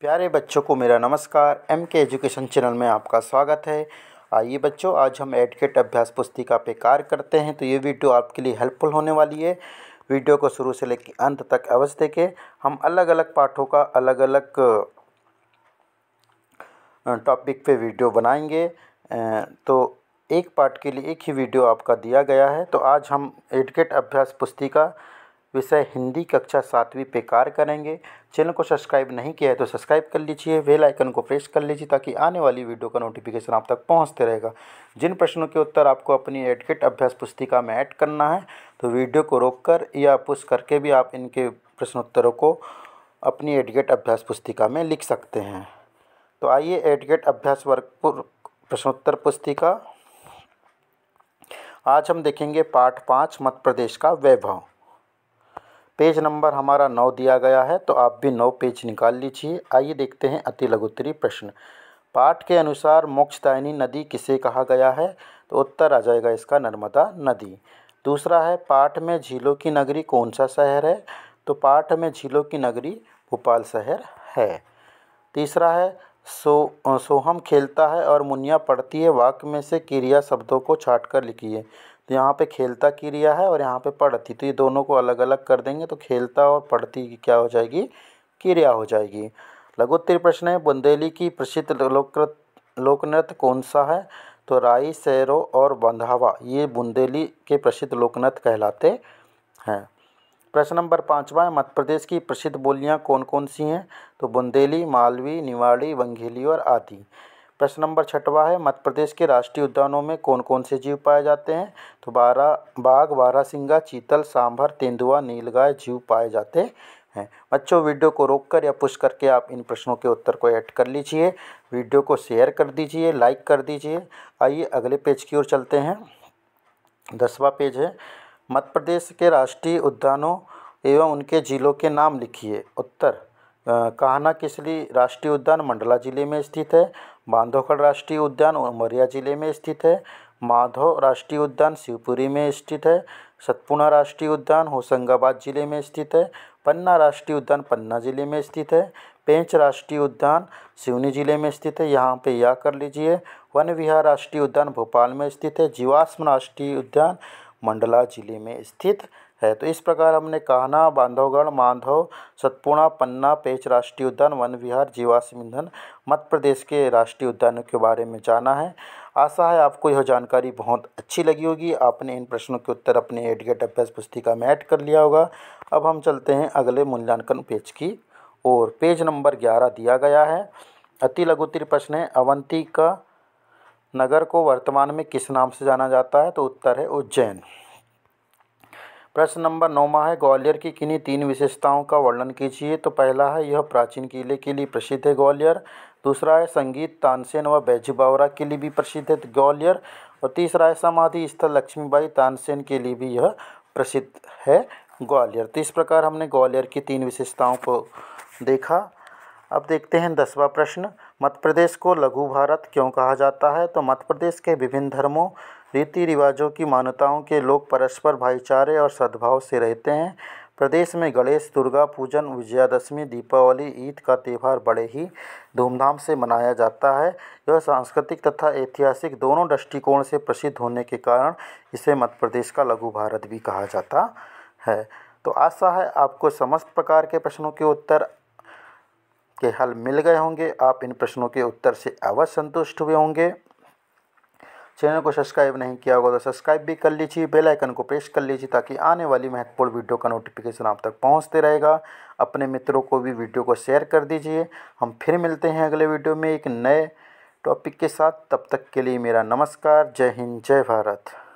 प्यारे बच्चों को मेरा नमस्कार एम के एजुकेशन चैनल में आपका स्वागत है आइए बच्चों आज हम एडकेट अभ्यास पुस्तिका पे कार्य करते हैं तो ये वीडियो आपके लिए हेल्पफुल होने वाली है वीडियो को शुरू से लेकर अंत तक अवश्य देखें हम अलग अलग पाठों का अलग अलग टॉपिक पे वीडियो बनाएंगे तो एक पाठ के लिए एक ही वीडियो आपका दिया गया है तो आज हम एडकेट अभ्यास पुस्तिका विषय हिंदी कक्षा सातवीं पे कार्य करेंगे चैनल को सब्सक्राइब नहीं किया है तो सब्सक्राइब कर लीजिए वेल आइकन को प्रेस कर लीजिए ताकि आने वाली वीडियो का नोटिफिकेशन आप तक पहुंचते रहेगा जिन प्रश्नों के उत्तर आपको अपनी एडकेट अभ्यास पुस्तिका में ऐड करना है तो वीडियो को रोककर या पुश करके भी आप इनके प्रश्नोत्तरों को अपनी एडकेट अभ्यास पुस्तिका में लिख सकते हैं तो आइए एडकेट अभ्यास वर्ग प्रश्नोत्तर पुस्तिका आज हम देखेंगे पाठ पाँच मध्य प्रदेश का वैभव पेज नंबर हमारा नौ दिया गया है तो आप भी नौ पेज निकाल लीजिए आइए देखते हैं अति लघुत्तरी प्रश्न पाठ के अनुसार मोक्षदायिनी नदी किसे कहा गया है तो उत्तर आ जाएगा इसका नर्मदा नदी दूसरा है पाठ में झीलों की नगरी कौन सा शहर है तो पाठ में झीलों की नगरी भोपाल शहर है तीसरा है सो सोहम खेलता है और मुनिया पढ़ती है वाक्य में से क्रिया शब्दों को छाट कर लिखिए यहाँ पे खेलता क्रिया है और यहाँ पे पढ़ती तो ये दोनों को अलग अलग कर देंगे तो खेलता और पढ़ती की क्या हो जाएगी क्रिया हो जाएगी लघुत्तरी प्रश्न है बुंदेली की प्रसिद्ध लोककृत लोक नृत्य कौन सा है तो राई सैरो और बंधावा ये बुंदेली के प्रसिद्ध लोक नृत्य कहलाते हैं प्रश्न नंबर पाँचवा है मध्य प्रदेश की प्रसिद्ध बोलियाँ कौन कौन सी हैं तो बुंदेली मालवी निवाड़ी वंगेली और आदि प्रश्न नंबर छठवा है मध्य प्रदेश के राष्ट्रीय उद्यानों में कौन कौन से जीव पाए जाते हैं तो बारह बाघ बारहसिंगा चीतल सांभर तेंदुआ नीलगाय जीव पाए जाते हैं बच्चों वीडियो को रोककर या पुश करके आप इन प्रश्नों के उत्तर को ऐड कर लीजिए वीडियो को शेयर कर दीजिए लाइक कर दीजिए आइए अगले पेज की ओर चलते हैं दसवा पेज है मध्य प्रदेश के राष्ट्रीय उद्यानों एवं उनके जिलों के नाम लिखिए उत्तर कहाना किसली राष्ट्रीय उद्यान मंडला जिले में स्थित है बांधोगढ़ राष्ट्रीय उद्यान उमरिया ज़िले में स्थित है माधव राष्ट्रीय उद्यान शिवपुरी में स्थित है सतपुणा राष्ट्रीय उद्यान होशंगाबाद ज़िले में स्थित है पन्ना राष्ट्रीय उद्यान पन्ना ज़िले में स्थित है पेंच राष्ट्रीय उद्यान सिवनी ज़िले में स्थित है यहाँ पे यह कर लीजिए वन विहार राष्ट्रीय उद्यान भोपाल में स्थित है जीवाश्म राष्ट्रीय उद्यान मंडला ज़िले में स्थित है तो इस प्रकार हमने कान्हा बांधवगढ़ मांधव सतपुणा पन्ना पेच राष्ट्रीय उद्यान वन विहार जीवाश्म ईंधन मध्य प्रदेश के राष्ट्रीय उद्यानों के बारे में जाना है आशा है आपको यह जानकारी बहुत अच्छी लगी होगी आपने इन प्रश्नों के उत्तर अपने एडिकेट अभ्यास पुस्तिका में ऐड कर लिया होगा अब हम चलते हैं अगले मूल्यांकन पेज की और पेज नंबर ग्यारह दिया गया है अति लघुतिर प्रश्न है अवंती का नगर को वर्तमान में किस नाम से जाना जाता है तो उत्तर है उज्जैन प्रश्न नंबर नौवा है ग्वालियर की किन्हीं तीन विशेषताओं का वर्णन कीजिए तो पहला है यह प्राचीन किले के लिए प्रसिद्ध है ग्वालियर दूसरा है संगीत तानसेन व बैजी बावरा के लिए भी प्रसिद्ध है ग्वालियर और तीसरा है समाधि स्थल लक्ष्मीबाई तानसेन के लिए भी यह प्रसिद्ध है ग्वालियर तो इस प्रकार हमने ग्वालियर की तीन विशेषताओं को देखा अब देखते हैं दसवा प्रश्न मध्य प्रदेश को लघु भारत क्यों कहा जाता है तो मध्य प्रदेश के विभिन्न धर्मों रीति रिवाजों की मान्यताओं के लोग परस्पर भाईचारे और सद्भाव से रहते हैं प्रदेश में गणेश दुर्गा पूजन विजयादशमी दीपावली ईद का त्यौहार बड़े ही धूमधाम से मनाया जाता है यह सांस्कृतिक तथा ऐतिहासिक दोनों दृष्टिकोण से प्रसिद्ध होने के कारण इसे मध्य प्रदेश का लघु भारत भी कहा जाता है तो आशा है आपको समस्त प्रकार के प्रश्नों के उत्तर के हल मिल गए होंगे आप इन प्रश्नों के उत्तर से अवश्य संतुष्ट हुए होंगे चैनल को सब्सक्राइब नहीं किया होगा तो सब्सक्राइब भी कर लीजिए बेल आइकन को प्रेस कर लीजिए ताकि आने वाली महत्वपूर्ण वीडियो का नोटिफिकेशन आप तक पहुंचते रहेगा अपने मित्रों को भी वीडियो को शेयर कर दीजिए हम फिर मिलते हैं अगले वीडियो में एक नए टॉपिक के साथ तब तक के लिए मेरा नमस्कार जय हिंद जय भारत